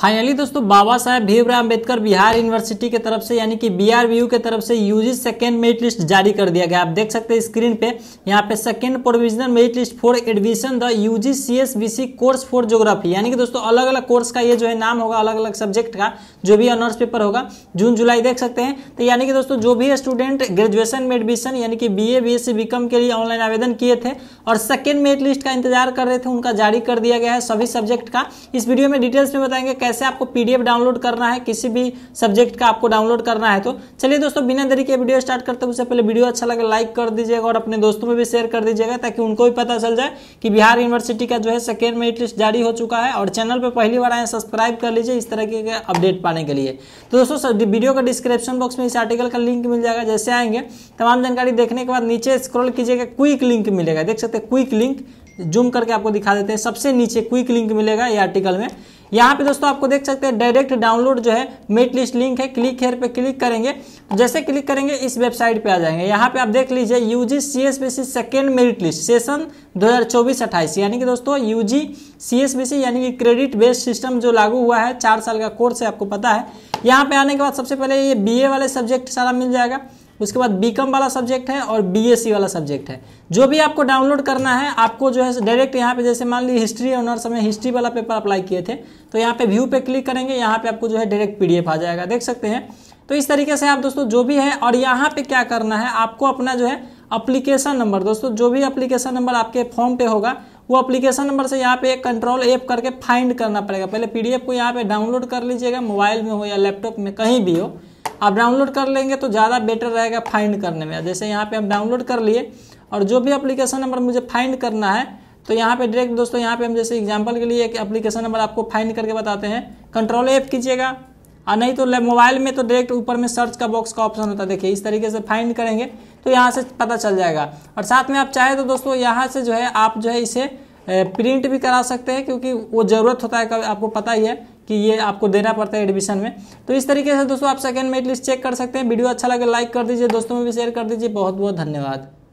finally दोस्तों Baba Saheb Bhimrao Ambedkar Bihar university के तरफ से यानी कि बी आर के तरफ से यूजी सेकेंड मेरिट लिस्ट जारी कर दिया गया आप देख सकते हैं स्क्रीन पे यहाँ पे second provisional merit list for admission the U G C S B C course for geography यानी कि दोस्तों अलग अलग कोर्स का ये जो है नाम होगा अलग अलग सब्जेक्ट का जो भी ऑनर्स पेपर होगा जून जुलाई देख सकते हैं तो यानी कि दोस्तों जो भी स्टूडेंट ग्रेजुएशन में एडमिशन यानी कि B A B S C B com के लिए ऑनलाइन आवेदन किए थे और सेकेंड मेरिट लिस्ट का इंतजार कर रहे थे उनका जारी कर दिया गया है सभी सब्जेक्ट का इस वीडियो में डिटेल्स में बताएंगे कैसे आपको पीडीएफ डाउनलोड करना है किसी भी सब्जेक्ट का आपको डाउनलोड करना है तो चलिए दोस्तों बिना देरी के वीडियो स्टार्ट करते हैं उससे पहले वीडियो अच्छा लगे लाइक कर दीजिएगा और अपने दोस्तों में भी शेयर कर दीजिएगा ताकि उनको भी पता चल जाए कि बिहार यूनिवर्सिटी का जो है सेकेंड मेरिट लिस्ट जारी हो चुका है और चैनल पर पहली बार आए सब्सक्राइब कर लीजिए इस तरह के अपडेट पाने के लिए तो दोस्तों वीडियो का डिस्क्रिप्शन बॉक्स में इस आर्टिकल का लिंक मिल जाएगा जैसे आएंगे तमाम जानकारी देखने के बाद नीचे स्क्रॉल कीजिएगा क्विक लिंक मिलेगा देख सकते हैं क्विक लिंक जूम करके आपको दिखा देते हैं सबसे नीचे क्विक लिंक मिलेगा ये आर्टिकल में यहाँ पे दोस्तों आपको देख सकते हैं डायरेक्ट डाउनलोड जो है मेट लिस्ट लिंक है क्लिक हेयर पे क्लिक करेंगे जैसे क्लिक करेंगे इस वेबसाइट पे आ जाएंगे यहाँ पे आप देख लीजिए UG C S B C second merit list session 2024-28 यानी कि दोस्तों यूजी सीएसबीसी यानी कि क्रेडिट बेस्ड सिस्टम जो लागू हुआ है चार साल का कोर्स है आपको पता है यहाँ पे आने के बाद सबसे पहले ये ए वाले सब्जेक्ट सारा मिल जाएगा उसके बाद कॉम वाला सब्जेक्ट है और सी e वाला सब्जेक्ट है जो भी आपको डाउनलोड करना है आपको जो है डायरेक्ट यहाँ पे जैसे मान ली हिस्ट्री ऑनर्स में हिस्ट्री वाला पेपर अप्लाई किए थे तो यहाँ पे व्यू पे क्लिक करेंगे यहाँ पे आपको जो है डायरेक्ट पीडीएफ आ जाएगा देख सकते हैं तो इस तरीके से आप दोस्तों जो भी है और यहाँ पे क्या करना है आपको अपना जो है अप्लीकेशन नंबर दोस्तों जो भी अप्लीकेशन नंबर आपके फॉर्म पे होगा वो अप्लीकेशन नंबर से यहाँ पे एक कंट्रोल एप करके फाइंड करना पड़ेगा पहले पीडीएफ को यहाँ पे डाउनलोड कर लीजिएगा मोबाइल में हो या लैपटॉप में कहीं भी हो आप डाउनलोड कर लेंगे तो ज़्यादा बेटर रहेगा फाइंड करने में जैसे यहाँ पे हम डाउनलोड कर लिए और जो भी एप्लीकेशन नंबर मुझे फाइंड करना है तो यहाँ पे डायरेक्ट दोस्तों यहाँ पे हम जैसे एग्जांपल के लिए एक एप्लीकेशन नंबर आपको फाइंड करके बताते हैं कंट्रोल एफ कीजिएगा और नहीं तो मोबाइल में तो डायरेक्ट ऊपर में सर्च का बॉक्स का ऑप्शन होता है देखिए इस तरीके से फाइंड करेंगे तो यहाँ से पता चल जाएगा और साथ में आप चाहे तो दोस्तों यहाँ से जो है आप जो है इसे प्रिंट भी करा सकते हैं क्योंकि वो ज़रूरत होता है आपको पता ही है कि ये आपको देना पड़ता है एडमिशन में तो इस तरीके से दोस्तों आप सेकेंड मेरिट लिस्ट चेक कर सकते हैं वीडियो अच्छा लगे लाइक कर दीजिए दोस्तों में भी शेयर कर दीजिए बहुत बहुत धन्यवाद